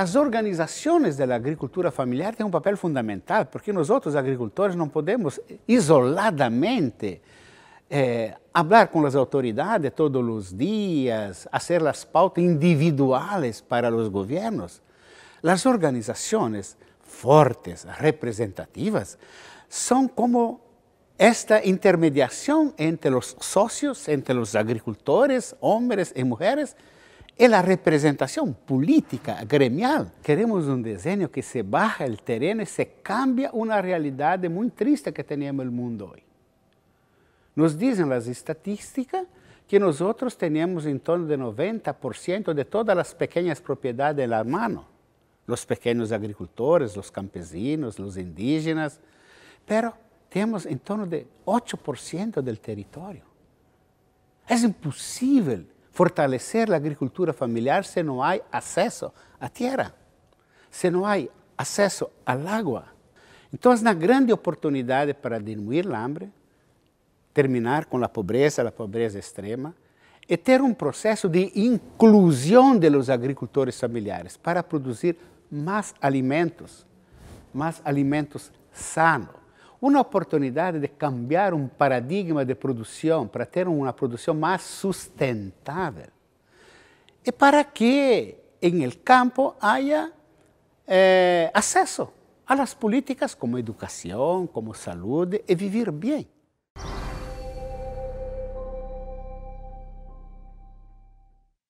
Las organizaciones de la agricultura familiar tienen un um papel fundamental, porque nosotros, agricultores, no podemos isoladamente eh, hablar con las autoridades todos los días, hacer las pautas individuales para los gobiernos. Las organizaciones fuertes, representativas, son como esta intermediación entre los socios, entre los agricultores, hombres y mujeres, es la representación política, gremial. Queremos un diseño que se baja el terreno y se cambia una realidad muy triste que tenemos el mundo hoy. Nos dicen las estadísticas que nosotros tenemos en torno de 90% de todas las pequeñas propiedades la mano, los pequeños agricultores, los campesinos, los indígenas, pero tenemos en torno de 8% del territorio. Es imposible fortalecer a agricultura familiar se não há acesso à terra, se não há acesso à água. Então, é uma grande oportunidade para diminuir a hambre, terminar com a pobreza, a pobreza extrema, e ter um processo de inclusão dos agricultores familiares para produzir mais alimentos, mais alimentos sanos uma oportunidade de cambiar um paradigma de produção para ter uma produção mais sustentável e para que em el campo haya eh, acesso las políticas como educação, como saúde e viver bem.